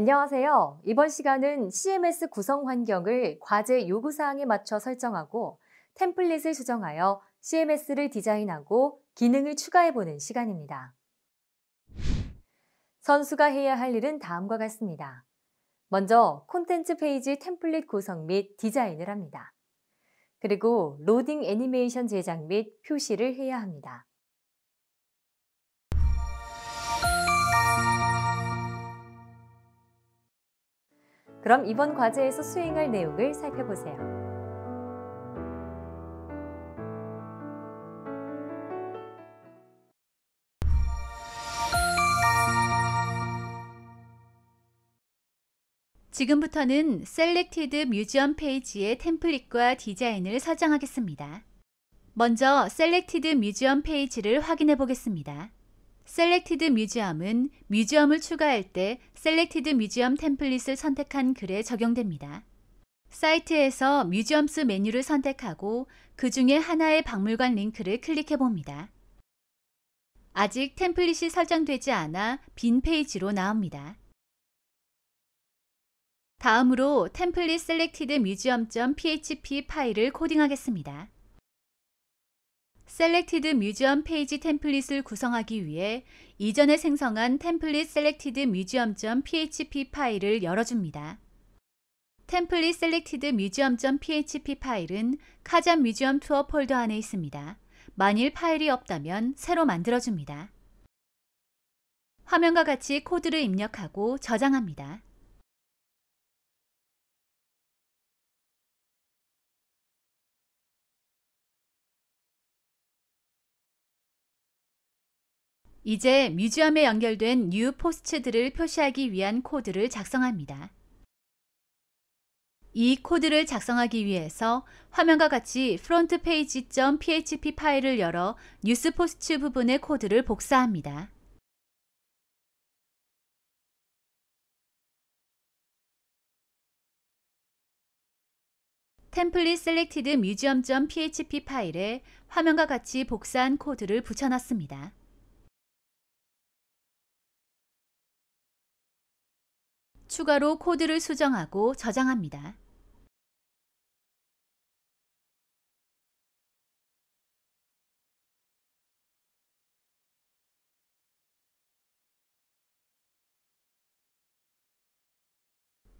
안녕하세요. 이번 시간은 CMS 구성 환경을 과제 요구 사항에 맞춰 설정하고 템플릿을 수정하여 CMS를 디자인하고 기능을 추가해 보는 시간입니다. 선수가 해야 할 일은 다음과 같습니다. 먼저 콘텐츠 페이지 템플릿 구성 및 디자인을 합니다. 그리고 로딩 애니메이션 제작 및 표시를 해야 합니다. 그럼 이번 과제에서 수행할 내용을 살펴보세요. 지금부터는 s e l e c t e 페이지의 템플릿과 디자인을 서정하겠습니다. 먼저 s e l e c t e 페이지를 확인해 보겠습니다. 셀렉티드 뮤지엄은 뮤지엄을 추가할 때 셀렉티드 뮤지엄 템플릿을 선택한 글에 적용됩니다. 사이트에서 뮤지엄스 메뉴를 선택하고 그 중에 하나의 박물관 링크를 클릭해 봅니다. 아직 템플릿이 설정되지 않아 빈 페이지로 나옵니다. 다음으로 템플릿 셀렉티드 뮤지엄.php 파일을 코딩하겠습니다. 셀렉티드 뮤지엄 페이지 템플릿을 구성하기 위해 이전에 생성한 템플릿 셀렉티드 뮤지엄.php 파일을 열어줍니다. 템플릿 셀렉티드 뮤지엄.php 파일은 카잔 뮤지엄 투어 폴더 안에 있습니다. 만일 파일이 없다면 새로 만들어줍니다. 화면과 같이 코드를 입력하고 저장합니다. 이제 뮤지엄에 연결된 뉴 포스트들을 표시하기 위한 코드를 작성합니다. 이 코드를 작성하기 위해서 화면과 같이 프론트 페이지.php 파일을 열어 뉴스 포스트 부분의 코드를 복사합니다. 템플릿 셀렉티드 뮤지엄.php 파일에 화면과 같이 복사한 코드를 붙여넣습니다. 추가로 코드를 수정하고 저장합니다.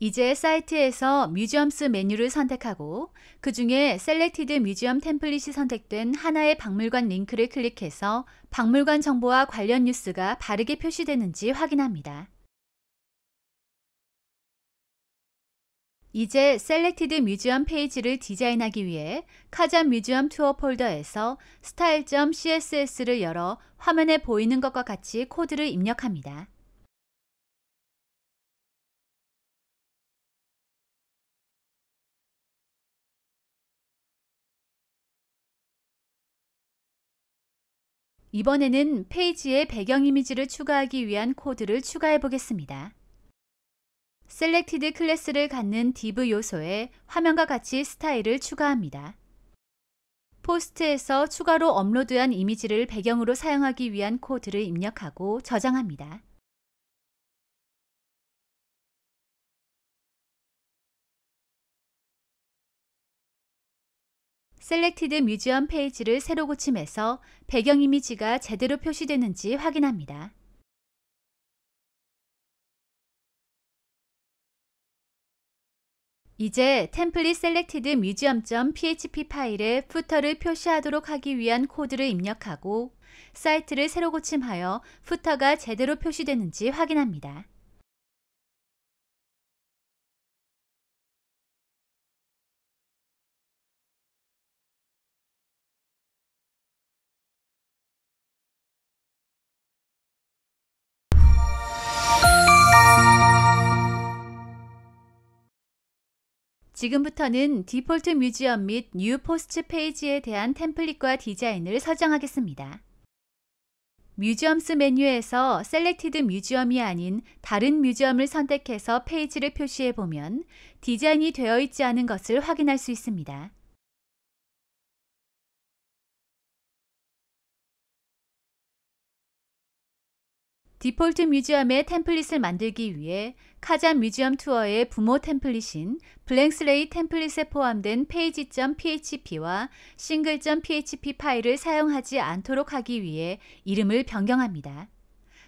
이제 사이트에서 뮤지엄스 메뉴를 선택하고 그 중에 s e l e c t e 템플릿이 선택된 하나의 박물관 링크를 클릭해서 박물관 정보와 관련 뉴스가 바르게 표시되는지 확인합니다. 이제 셀렉티드 뮤지엄 페이지를 디자인하기 위해 카잔 뮤지엄 투어 폴더에서 style.css를 열어 화면에 보이는 것과 같이 코드를 입력합니다. 이번에는 페이지에 배경 이미지를 추가하기 위한 코드를 추가해 보겠습니다. 셀렉티드 클래스를 갖는 d i 요소에 화면과 같이 스타일을 추가합니다. 포스트에서 추가로 업로드한 이미지를 배경으로 사용하기 위한 코드를 입력하고 저장합니다. 셀렉티드 뮤지엄 페이지를 새로 고침해서 배경 이미지가 제대로 표시되는지 확인합니다. 이제 템플릿 셀렉티드 뮤지엄 l p h p 파일에 f 터를 표시하도록 하기 위한 코드를 입력하고 사이트를 새로 고침하여 f 터가 제대로 표시되는지 확인합니다. 지금부터는 디폴트 뮤지엄 및 뉴 포스트 페이지에 대한 템플릿과 디자인을 설정하겠습니다. 뮤지엄스 메뉴에서 셀렉티드 뮤지엄이 아닌 다른 뮤지엄을 선택해서 페이지를 표시해 보면 디자인이 되어 있지 않은 것을 확인할 수 있습니다. 디폴트 뮤지엄의 템플릿을 만들기 위해 카잔 뮤지엄 투어의 부모 템플릿인 블랭슬레이 템플릿에 포함된 페이지.php와 싱글.php 파일을 사용하지 않도록 하기 위해 이름을 변경합니다.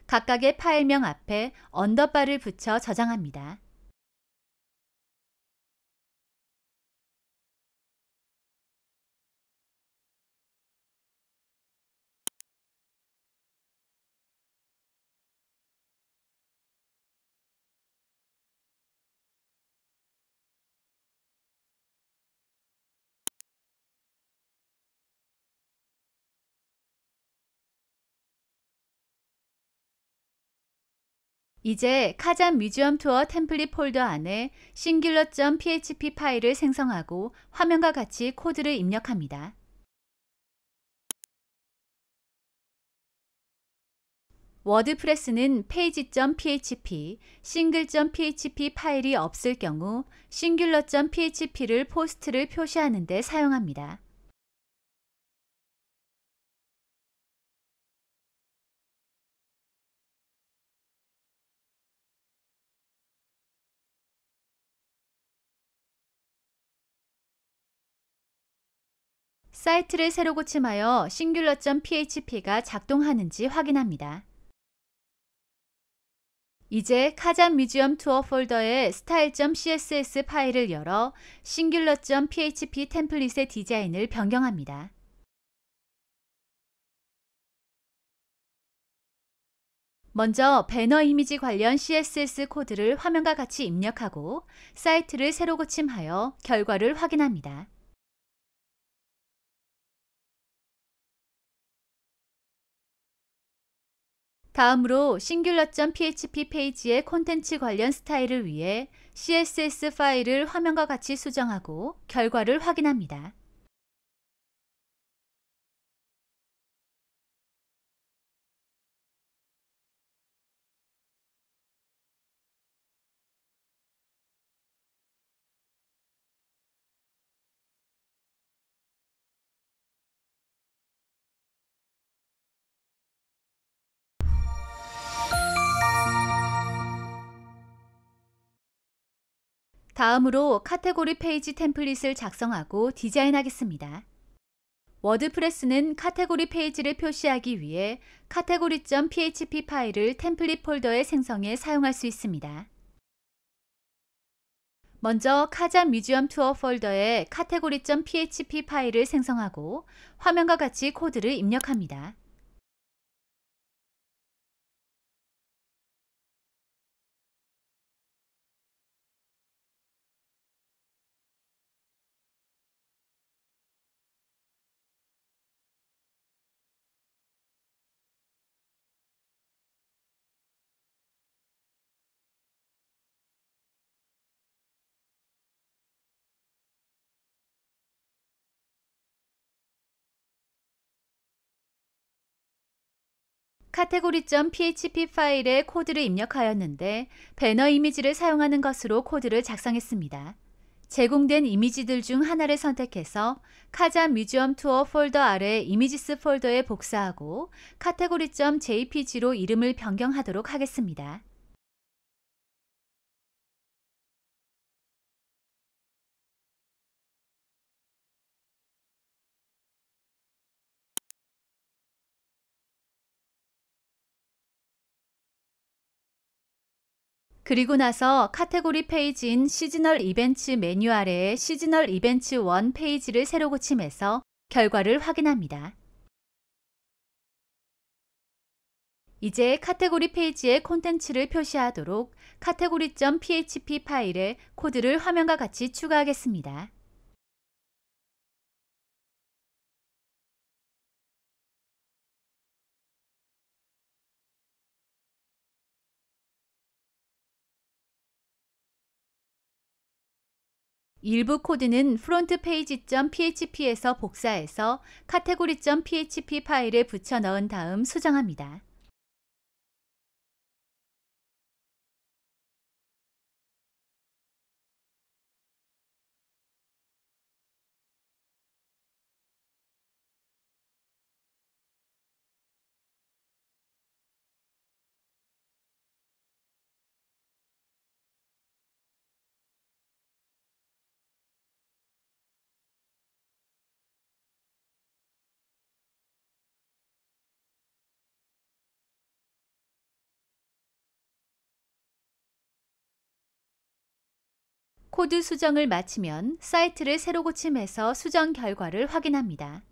각각의 파일명 앞에 언더바를 붙여 저장합니다. 이제 카잔 뮤지엄 투어 템플릿 폴더 안에 singular.php 파일을 생성하고 화면과 같이 코드를 입력합니다. 워드프레스는 페이지.php, single.php 파일이 없을 경우 singular.php를 포스트를 표시하는 데 사용합니다. 사이트를 새로 고침하여 singular.php가 작동하는지 확인합니다. 이제 카잔 뮤지엄 투어 폴더의 style.css 파일을 열어 singular.php 템플릿의 디자인을 변경합니다. 먼저 배너 이미지 관련 CSS 코드를 화면과 같이 입력하고 사이트를 새로 고침하여 결과를 확인합니다. 다음으로 singular.php 페이지의 콘텐츠 관련 스타일을 위해 CSS 파일을 화면과 같이 수정하고 결과를 확인합니다. 다음으로 카테고리 페이지 템플릿을 작성하고 디자인하겠습니다. 워드프레스는 카테고리 페이지를 표시하기 위해 카테고리.php 파일을 템플릿 폴더에 생성해 사용할 수 있습니다. 먼저 카자 뮤지엄 투어 폴더에 카테고리.php 파일을 생성하고 화면과 같이 코드를 입력합니다. 카테고리.php 파일에 코드를 입력하였는데 배너 이미지를 사용하는 것으로 코드를 작성했습니다. 제공된 이미지들 중 하나를 선택해서 카자 뮤지엄 투어 폴더 아래 이미지스 폴더에 복사하고 카테고리.jpg로 이름을 변경하도록 하겠습니다. 그리고 나서 카테고리 페이지인 시즈널 이벤츠 메뉴 아래의 시즈널 이벤츠1 페이지를 새로 고침해서 결과를 확인합니다. 이제 카테고리 페이지에 콘텐츠를 표시하도록 카테고리.php 파일에 코드를 화면과 같이 추가하겠습니다. 일부 코드는 f r o n t p a g e p h p 에서 복사해서 카테고리.php 파일에 붙여 넣은 다음 수정합니다. 코드 수정을 마치면 사이트를 새로 고침해서 수정 결과를 확인합니다.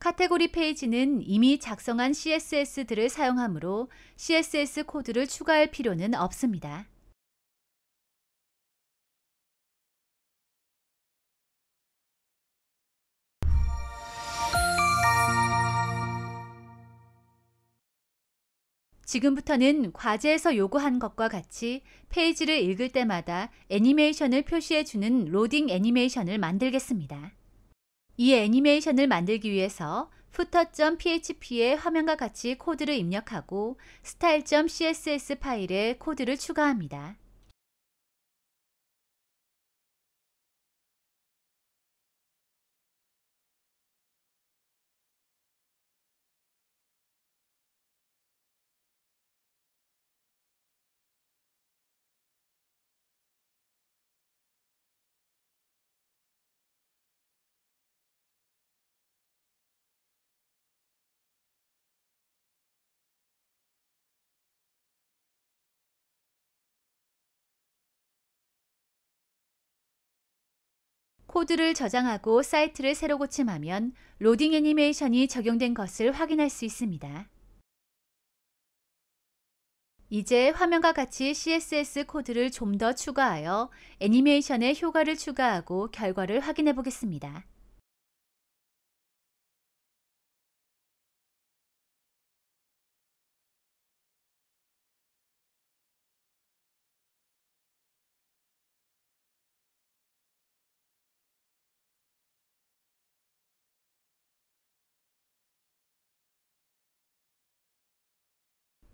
카테고리 페이지는 이미 작성한 CSS들을 사용하므로 CSS 코드를 추가할 필요는 없습니다. 지금부터는 과제에서 요구한 것과 같이 페이지를 읽을 때마다 애니메이션을 표시해주는 로딩 애니메이션을 만들겠습니다. 이 애니메이션을 만들기 위해서 footer.php의 화면과 같이 코드를 입력하고 style.css 파일에 코드를 추가합니다. 코드를 저장하고 사이트를 새로 고침하면 로딩 애니메이션이 적용된 것을 확인할 수 있습니다. 이제 화면과 같이 CSS 코드를 좀 더 추가하여 애니메이션에 효과를 추가하고 결과를 확인해 보겠습니다.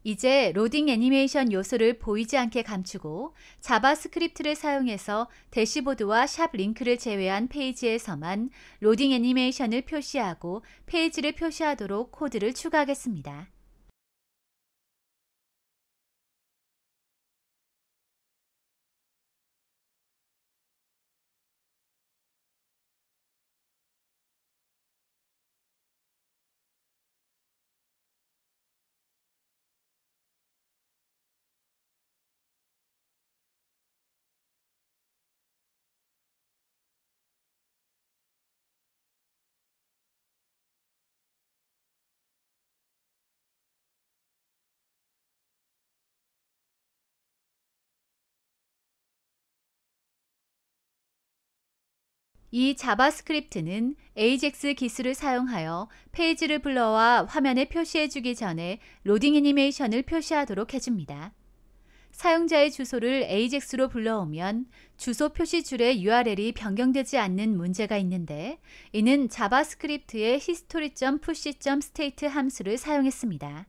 이제 로딩 애니메이션 요소를 보이지 않게 감추고 자바스크립트를 사용해서 대시보드와 샵 링크를 제외한 페이지에서만 로딩 애니메이션을 표시하고 페이지를 표시하도록 코드를 추가하겠습니다. 이 자바스크립트는 AJAX 기술을 사용하여 페이지를 불러와 화면에 표시해주기 전에 로딩 애니메이션을 표시하도록 해줍니다. 사용자의 주소를 AJAX로 불러오면 주소 표시줄의 URL이 변경되지 않는 문제가 있는데 이는 자바스크립트의 history.push.state 함수를 사용했습니다.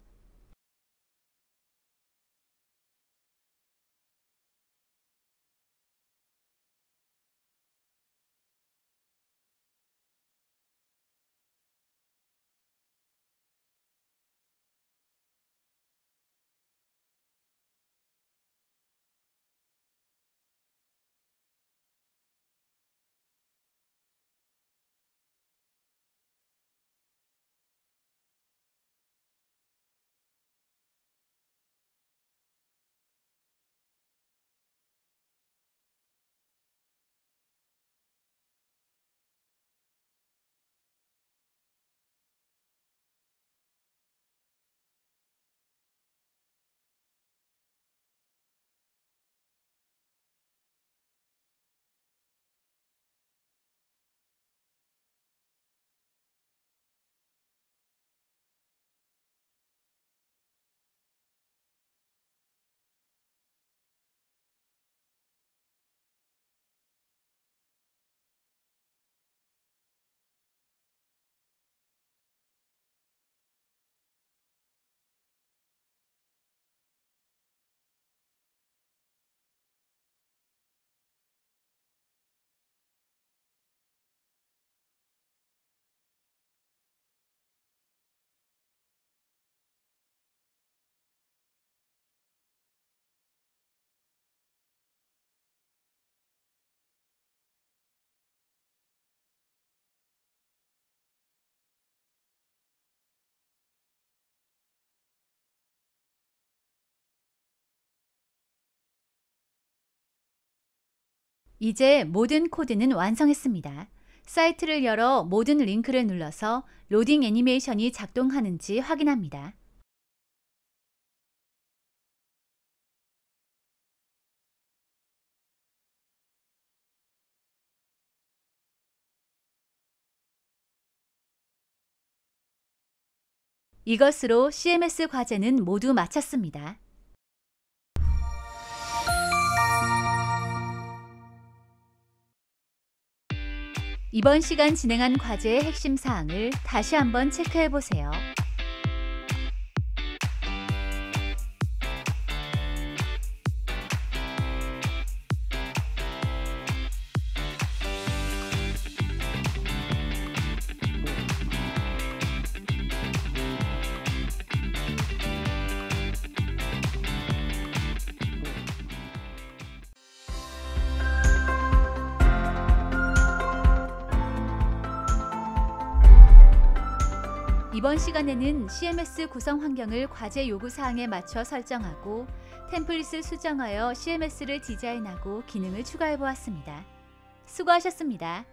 이제 모든 코드는 완성했습니다. 사이트를 열어 모든 링크를 눌러서 로딩 애니메이션이 작동하는지 확인합니다. 이것으로 CMS 과제는 모두 마쳤습니다. 이번 시간 진행한 과제의 핵심 사항을 다시 한번 체크해 보세요. 이번 시간에는 CMS 구성 환경을 과제 요구 사항에 맞춰 설정하고 템플릿을 수정하여 CMS를 디자인하고 기능을 추가해 보았습니다. 수고하셨습니다.